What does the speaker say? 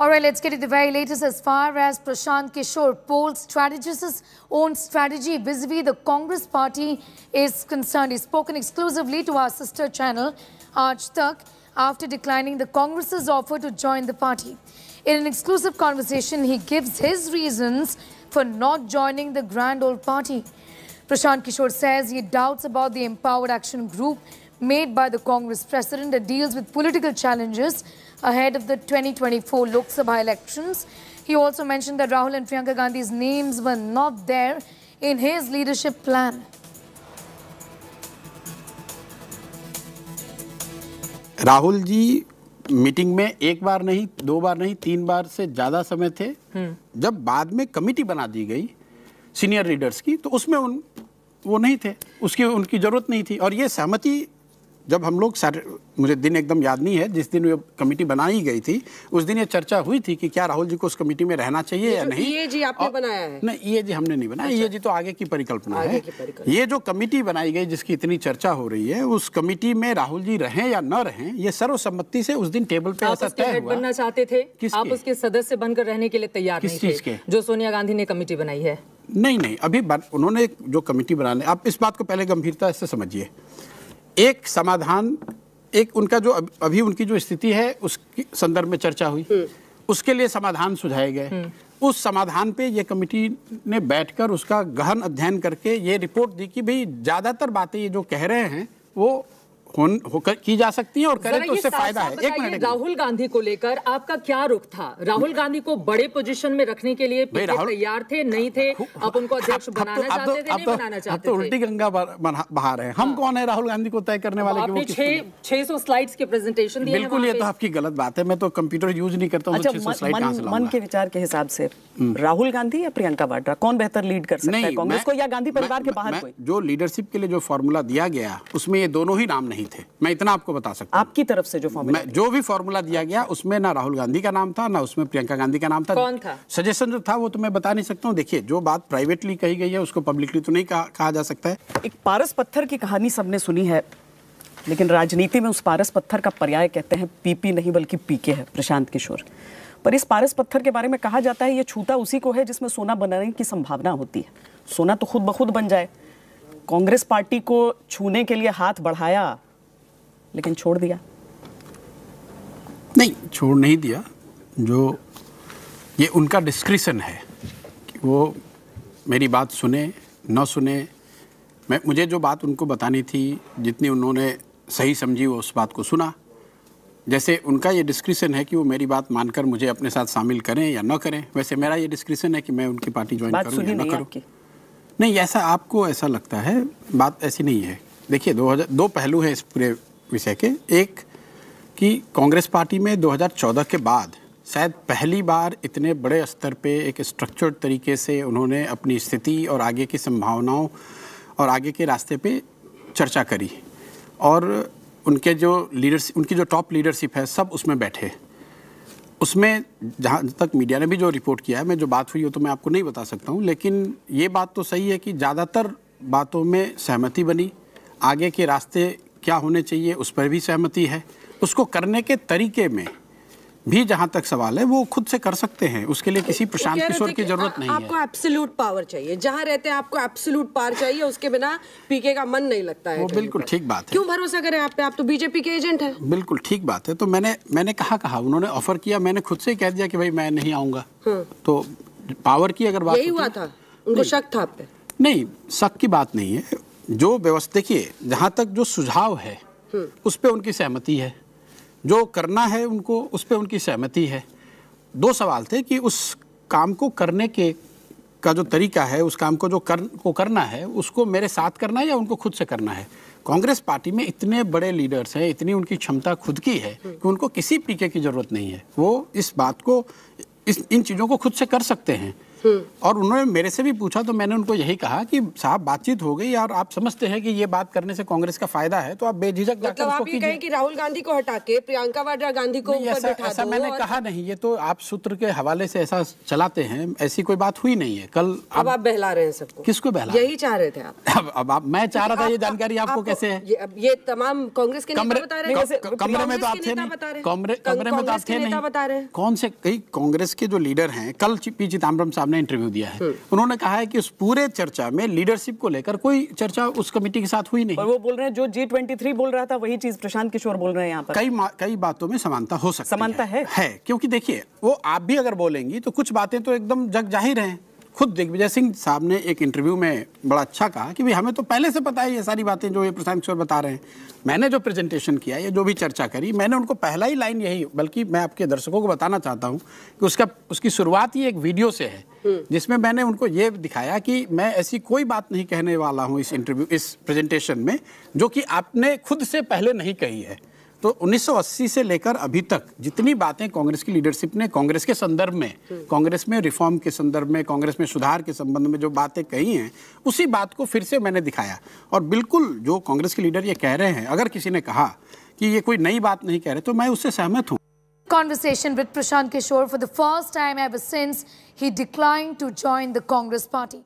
All right, let's get to the very latest as far as Prashant Kishore, poll strategist's own strategy vis-a-vis -vis the Congress party is concerned. He's spoken exclusively to our sister channel, Aaj after declining the Congress's offer to join the party. In an exclusive conversation, he gives his reasons for not joining the grand old party. Prashant Kishore says he doubts about the Empowered Action Group made by the Congress president that deals with political challenges ahead of the 2024 Lok Sabha elections. He also mentioned that Rahul and Priyanka Gandhi's names were not there in his leadership plan. Rahul ji meeting में एक बार नहीं दो बार नहीं तीन बार से ज़्यादा समय थे जब बाद में कमेटी बना दी गई सीनियर लीडर्स की तो उसमें उन वो नहीं थे उसकी उनकी ज़रूरत नहीं थी और ये सहमति जब हम लोग मुझे दिन एकदम याद नहीं है जिस दिन ये कमेटी बनाई गई थी उस दिन ये चर्चा हुई थी कि क्या राहुल जी को उस कमेटी में रहना चाहिए या नहीं ये जी आपने और, बनाया है नहीं ये जी हमने नहीं बनाया अच्छा। ये जी तो आगे की परिकल्पना है परिकल्पना। ये जो कमेटी बनाई गई जिसकी इतनी चर्चा हो रही है उस कमेटी में राहुल जी रहें या न रहे ये सर्वसम्मति से उस दिन टेबल पे ऐसा तय बनना चाहते थे आप उसके सदस्य बनकर रहने के लिए तैयार किस चीज के जो सोनिया गांधी ने कमेटी बनाई है नहीं नहीं अभी उन्होंने जो कमेटी बनाने आप इस बात को पहले गंभीरता से समझिए एक समाधान एक उनका जो अभी उनकी जो स्थिति है उसके संदर्भ में चर्चा हुई हम्म। उसके लिए समाधान सुझाए गए हम्म। उस समाधान पे ये कमेटी ने बैठकर उसका गहन अध्ययन करके ये रिपोर्ट दी कि भाई ज़्यादातर बातें ये जो कह रहे हैं वो होन हो कर, की जा सकती है और करें तो उससे फायदा है एक मिनट राहुल गांधी को लेकर आपका क्या रुख था राहुल गांधी को बड़े पोजीशन में रखने के लिए तैयार थे नहीं थे तो- आप उनको अध्यक्ष तो- तो- बनाना चाहते थे नहीं बनाना चाहते उल्टी गंगा बहा रहे हैं हम हाँ। कौन है राहुल गांधी को तय करने वाले छह सौ स्लाइड के प्रेजेंटेशन बिल्कुल ये तो आपकी गलत बात है मैं तो कंप्यूटर यूज नहीं करता हूँ अच्छा, मन के विचार के हिसाब से हम्म। राहुल गांधी या प्रियंका वाड्रा कौन बेहतर लीड कर सकता है कांग्रेस को या गांधी परिवार के बाहर जो लीडरशिप के लिए जो फॉर्मूला दिया गया उसमें ये दोनों ही नाम नहीं नहीं थे मैं इतना आपको बता सकता आपकी तरफ से जो मैं, जो भी फॉर्मूला दिया गया उसमें ना राहुल गांधी का नाम था ना उसमें प्रियंका गांधी का नाम था कौन था सजेशन जो तो था वो तो मैं बता नहीं सकता हूँ देखिए जो बात प्राइवेटली कही गई है उसको पब्लिकली तो नहीं कहा, जा सकता है एक पारस पत्थर की कहानी सबने सुनी है लेकिन राजनीति में उस पारस पत्थर का पर्याय कहते हैं पीपी नहीं बल्कि पीके है प्रशांत किशोर पर इस पारस पत्थर के बारे में कहा जाता है ये छूता उसी को है जिसमें सोना बनाने की संभावना होती है सोना तो खुद बखुद बन जाए कांग्रेस पार्टी को छूने के लिए हाथ बढ़ाया लेकिन छोड़ दिया नहीं छोड़ नहीं दिया जो ये उनका डिस्क्रिशन है कि वो मेरी बात सुने न सुने मैं मुझे जो बात उनको बतानी थी जितनी उन्होंने सही समझी वो उस बात को सुना जैसे उनका ये डिस्क्रिप्शन है कि वो मेरी बात मानकर मुझे अपने साथ शामिल करें या ना करें वैसे मेरा ये डिस्क्रिप्शन है कि मैं उनकी पार्टी ज्वाइन करूँ या ना करूँ नहीं ऐसा आपको ऐसा लगता है बात ऐसी नहीं है देखिए दो हजार दो पहलू हैं इस पूरे विषय के एक कि कांग्रेस पार्टी में 2014 के बाद शायद पहली बार इतने बड़े स्तर पे एक स्ट्रक्चर्ड तरीके से उन्होंने अपनी स्थिति और आगे की संभावनाओं और आगे के रास्ते पे चर्चा करी और उनके जो लीडर्स उनकी जो टॉप लीडरशिप है सब उसमें बैठे उसमें जहाँ तक मीडिया ने भी जो रिपोर्ट किया है मैं जो बात हुई हो तो मैं आपको नहीं बता सकता हूँ लेकिन ये बात तो सही है कि ज़्यादातर बातों में सहमति बनी आगे के रास्ते क्या होने चाहिए उस पर भी सहमति है उसको करने के तरीके में भी जहां तक सवाल है वो खुद से कर सकते हैं उसके लिए किसी प्रशांत किशोर की जरूरत नहीं आपको एब्सोल्यूट पावर चाहिए जहां रहते हैं आपको एब्सोल्यूट पावर चाहिए उसके बिना पीके का मन नहीं लगता है वो बिल्कुल ठीक बात है क्यों भरोसा करें आप पे आप तो बीजेपी के एजेंट हैं बिल्कुल ठीक बात है तो मैंने मैंने कहा कहा उन्होंने ऑफर किया मैंने खुद से कह दिया कि भाई मैं नहीं आऊंगा हाँ। तो पावर की अगर बात यही हुआ था उनको शक था आप पे नहीं शक की बात नहीं है जो व्यवस्था देखिए जहाँ तक जो सुझाव है हम्म। उस पर उनकी सहमति है जो करना है उनको उस पर उनकी सहमति है दो सवाल थे कि उस काम को करने के का जो तरीका है उस काम को जो कर को करना है उसको मेरे साथ करना है या उनको खुद से करना है कांग्रेस पार्टी में इतने बड़े लीडर्स हैं इतनी उनकी क्षमता खुद की है हम्म। कि उनको किसी पीके की ज़रूरत नहीं है वो इस बात को इस इन चीज़ों को खुद से कर सकते हैं हम्म। और उन्होंने मेरे से भी पूछा तो मैंने उनको यही कहा कि साहब बातचीत हो गई और आप समझते हैं कि ये बात करने से कांग्रेस का फायदा है तो आप बेझिझक मतलब आप कहें कि राहुल गांधी को हटा के प्रियंका वाड्रा गांधी को ऐसा, ऐसा मैंने कहा नहीं ये तो आप सूत्र के हवाले से ऐसा चलाते हैं ऐसी कोई बात हुई नहीं है कल अब आप बहला रहे हैं सबको किसको बहला यही चाह रहे थे अब आप मैं चाह रहा था ये जानकारी आपको कैसे है ये तमाम कांग्रेस के कमरे कमरे में तो आप थे कमरे में तो आप थे नहीं कौन से कई कांग्रेस के जो लीडर हैं कल पी चिदम्बरम साहब ने इंटरव्यू दिया है हम्म। उन्होंने कहा है कि उस पूरे चर्चा में लीडरशिप को लेकर कोई चर्चा उस कमेटी के साथ हुई नहीं पर वो बोल रहे हैं जो जी ट्वेंटी बोल रहा था वही चीज प्रशांत किशोर बोल रहे हैं यहाँ पर कई कई बातों में समानता हो सकती समानता है, है।, है। क्योंकि देखिए वो आप भी अगर बोलेंगी तो कुछ बातें तो एकदम जग जाहिर है खुद दिग्विजय सिंह साहब ने एक इंटरव्यू में बड़ा अच्छा कहा कि भाई हमें तो पहले से पता है ये सारी बातें जो ये प्रशांत किशोर बता रहे हैं मैंने जो प्रेजेंटेशन किया या जो भी चर्चा करी मैंने उनको पहला ही लाइन यही बल्कि मैं आपके दर्शकों को बताना चाहता हूँ कि उसका उसकी शुरुआत ही एक वीडियो से है जिसमें मैंने उनको ये दिखाया कि मैं ऐसी कोई बात नहीं कहने वाला हूँ इस इंटरव्यू इस प्रेजेंटेशन में जो कि आपने खुद से पहले नहीं कही है तो 1980 से लेकर अभी तक जितनी बातें कांग्रेस की लीडरशिप ने कांग्रेस के संदर्भ में कांग्रेस में रिफॉर्म के संदर्भ में कांग्रेस में सुधार के संबंध में जो बातें कही हैं उसी बात को फिर से मैंने दिखाया और बिल्कुल जो कांग्रेस के लीडर ये कह रहे हैं अगर किसी ने कहा कि ये कोई नई बात नहीं कह रहे तो मैं उससे सहमत हूँ conversation with Prashant Kishore for the first time ever since he declined to join the Congress party.